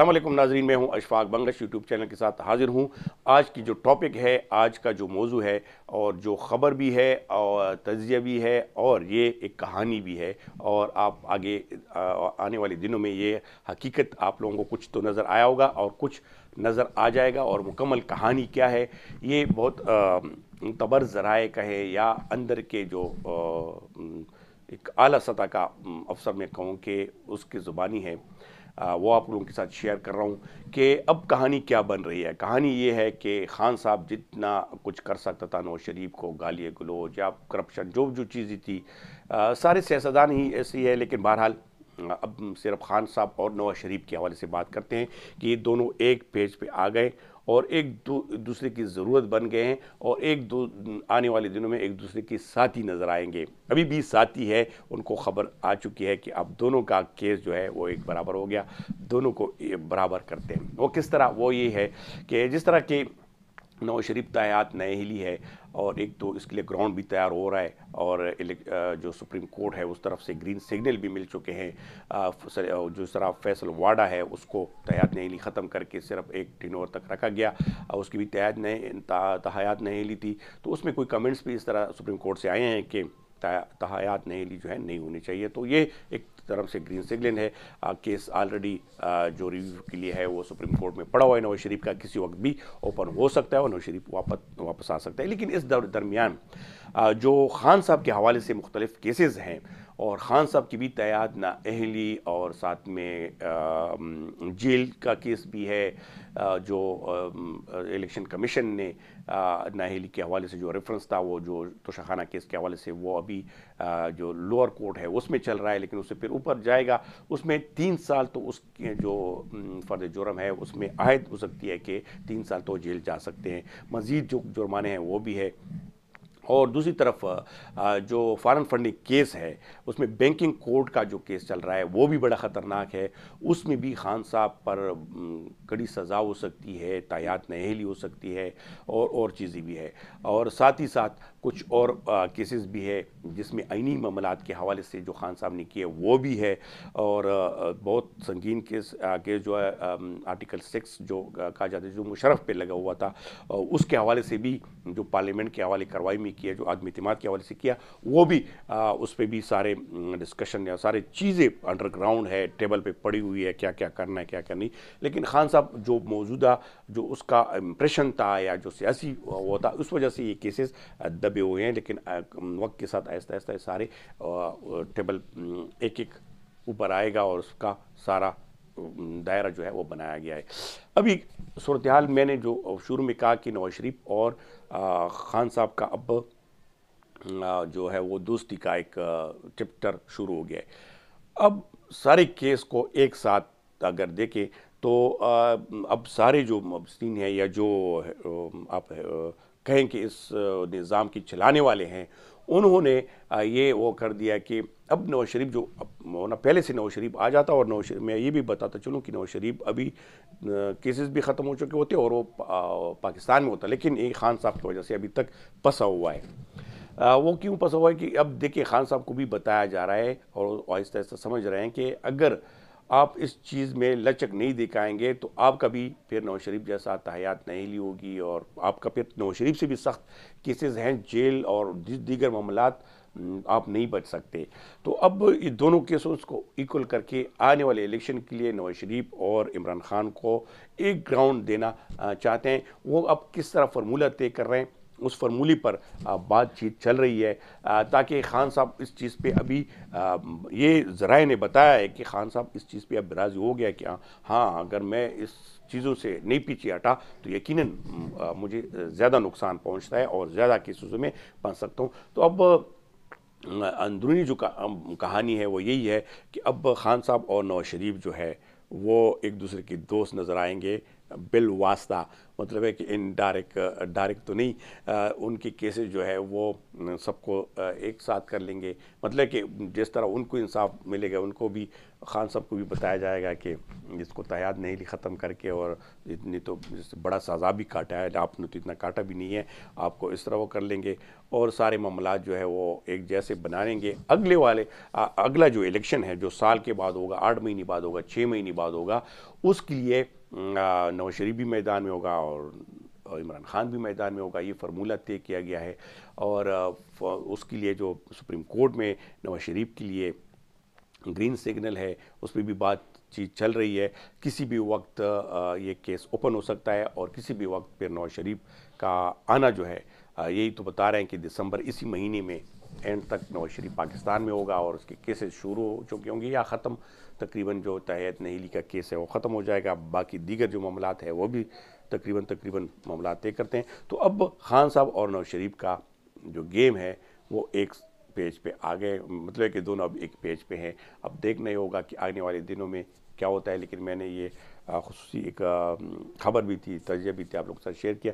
असलम नाजरीन मैं हूं अशफाक बंगश यूट्यूब चैनल के साथ हाजिर हूं आज की जो टॉपिक है आज का जो मौजू है और जो ख़बर भी है और तजिया भी है और ये एक कहानी भी है और आप आगे आने वाले दिनों में ये हकीकत आप लोगों को कुछ तो नज़र आया होगा और कुछ नज़र आ जाएगा और मुकम्मल कहानी क्या है ये बहुत तबर ज़राए कहें या अंदर के जो एक अली सतह का अफसर मैं कहूँ कि उसकी ज़ुबानी है वो आप लोगों के साथ शेयर कर रहा हूँ कि अब कहानी क्या बन रही है कहानी ये है कि खान साहब जितना कुछ कर सकता था नवाज शरीफ को गाली गलोज या करप्शन जो जो चीज़ें थी आ, सारे सियासतदान ही ऐसी है लेकिन बहरहाल अब सिर्फ खान साहब और नवाज शरीफ के हवाले से बात करते हैं कि ये दोनों एक पेज पे आ गए और एक दूसरे की ज़रूरत बन गए हैं और एक दो आने वाले दिनों में एक दूसरे के साथी नज़र आएंगे अभी भी साथी है उनको खबर आ चुकी है कि अब दोनों का केस जो है वो एक बराबर हो गया दोनों को बराबर करते हैं वो किस तरह वो ये है कि जिस तरह के नवाज शरीफ तैनात नए हिली है और एक तो इसके लिए ग्राउंड भी तैयार हो रहा है और जो सुप्रीम कोर्ट है उस तरफ से ग्रीन सिग्नल भी मिल चुके हैं जो सराफ फैसल वाडा है उसको नहीं ली ख़त्म करके सिर्फ एक ओवर तक रखा गया और उसकी भी नहीं नए नहीं ली थी तो उसमें कोई कमेंट्स भी इस तरह सुप्रीम कोर्ट से आए हैं कि तहायात नहली जो है नहीं होनी चाहिए तो ये एक तरफ से ग्रीन सिग्नल है आ, केस ऑलरेडी जो रिव्यू के लिए है वो सुप्रीम कोर्ट में पड़ा हुआ है नवाज शरीफ का किसी वक्त भी ओपन हो सकता है और नवाज शरीफ वापस वापस आ सकता है लेकिन इस दर दरमियान जो खान साहब के हवाले से मुख्तलिफ केसेज हैं और ख़ान साहब की भी तैयार ना अहली और साथ में जेल का केस भी है जो इलेक्शन कमीशन ने नाहली के हवाले से जो रेफरेंस था वो जो तोशाखाना केस के हवाले से वो अभी जो लोअर कोर्ट है उसमें चल रहा है लेकिन उससे फिर ऊपर जाएगा उसमें तीन साल तो उसके जो फर्द जुर्म है उसमें आहद हो सकती है कि तीन साल तो जेल जा सकते हैं मज़ीद जो जुर्माने हैं वो भी है और दूसरी तरफ जो फॉरन फंडिंग केस है उसमें बैंकिंग कोर्ट का जो केस चल रहा है वो भी बड़ा ख़तरनाक है उसमें भी खान साहब पर कड़ी सज़ा हो सकती है तायात नहेली हो सकती है और और चीज़ें भी है और साथ ही साथ कुछ और केसेस भी है जिसमें आइनी मामला के हवाले से जो खान साहब ने किए वो भी है और आ, बहुत संगीन केस केस जो है आर्टिकल सिक्स जो कहा जाता है जो मुशरफ पे लगा हुआ था उसके हवाले से भी जो पार्लियामेंट के हवाले कार्रवाई में किया जो आदमी इतमाद के हवाले से किया वो भी उस पर भी सारे डिस्कशन या सारे चीज़ें अंडरग्राउंड है टेबल पर पड़ी हुई है क्या क्या करना है क्या क्या नहीं लेकिन खान साहब जो मौजूदा जो उसका इम्प्रेशन था या जो सियासी वो था उस वजह से ये केसेस दबे हुए हैं लेकिन वक्त के साथ आहिस्ता आहिस्ता सारे टेबल एक एक ऊपर आएगा और उसका सारा दायरा जो है वो बनाया गया है अभी सूरत हाल मैंने जो शुरू में कहा कि नवाज शरीफ और ख़ान साहब का अब जो है वो दोस्ती का एक चैप्टर शुरू हो गया है अब सारे केस को एक साथ अगर देखें तो अब सारे जो सीन है या जो आप कहें कि इस निज़ाम की चलाने वाले हैं उन्होंने ये वो कर दिया कि अब नवाज शरीफ जो होना पहले से नवाज शरीफ आ जाता और नवाज शरीफ मैं ये भी बताता चलूँ कि नवाज शरीफ अभी केसेस भी ख़त्म हो चुके होते और वो पाकिस्तान में होता लेकिन एक खान साहब की वजह से अभी तक फंसा हुआ है वो क्यों फंसा हुआ है कि अब देखिए खान साहब को भी बताया जा रहा है और आहिस्ता आहिस्ता समझ रहे हैं कि अगर आप इस चीज़ में लचक नहीं दिखाएंगे तो आप कभी फिर नवाज शरीफ जैसा तहयात नहीं ली होगी और आपका फिर नवाज शरीफ से भी सख्त केसेज हैं जेल और दीगर मामला आप नहीं बच सकते तो अब इन दोनों केसों को इक्वल करके आने वाले इलेक्शन के लिए नवाज शरीफ और इमरान खान को एक ग्राउंड देना चाहते हैं वो अब किस तरह फार्मूला तय कर रहे हैं उस फार्मूले पर बातचीत चल रही है ताकि खान साहब इस चीज़ पे अभी ये ज़रा ने बताया है कि खान साहब इस चीज़ पे अब राज़ी हो गया कि हाँ अगर मैं इस चीज़ों से नहीं पीछे हटा तो यकीन मुझे ज़्यादा नुकसान पहुँचता है और ज़्यादा केसेस में पहुँच सकता हूँ तो अब अंदरूनी जो कहानी है वो यही है कि अब खान साहब और नवाज शरीफ जो है वो एक दूसरे के दोस्त नज़र आएंगे बिल वास्ता मतलब है कि इन डायरेक्ट डायरेक्ट तो नहीं आ, उनकी केसेस जो है वो सबको एक साथ कर लेंगे मतलब कि जिस तरह उनको इंसाफ मिलेगा उनको भी खान साहब को भी बताया जाएगा कि इसको तयाद नहीं ली ख़त्म करके और इतनी तो बड़ा सज़ा भी काटा है आपने तो इतना काटा भी नहीं है आपको इस तरह वो कर लेंगे और सारे मामला जो है वो एक जैसे बना लेंगे अगले वाले आ, अगला जो इलेक्शन है जो साल के बाद होगा आठ महीने बाद होगा छः महीने बाद होगा उसके लिए नवाज शरीफ भी मैदान में होगा और इमरान खान भी मैदान में होगा ये फार्मूला तय किया गया है और उसके लिए जो सुप्रीम कोर्ट में नवाज शरीफ के लिए ग्रीन सिग्नल है उस पर भी बातचीत चल रही है किसी भी वक्त ये केस ओपन हो सकता है और किसी भी वक्त फिर नवाज शरीफ का आना जो है यही तो बता रहे हैं कि दिसंबर इसी महीने में एंड तक नवाज शरीफ पाकिस्तान में होगा और उसके केसेस शुरू हो चुके होंगे या ख़त्म तकरीबन जो तहत नहली का केस है वो ख़त्म हो जाएगा बाकी दीगर जो मामला है वो भी तकरीबन तकरीबन मामला तय करते हैं तो अब खान साहब और नवाज शरीफ का जो गेम है वो एक पेज पे आ गए मतलब कि दोनों अब एक पेज पे हैं अब देखना ही होगा कि आने वाले दिनों में क्या होता है लेकिन मैंने ये खसूस एक खबर भी थी तजिया भी थी आप लोगों के साथ शेयर किया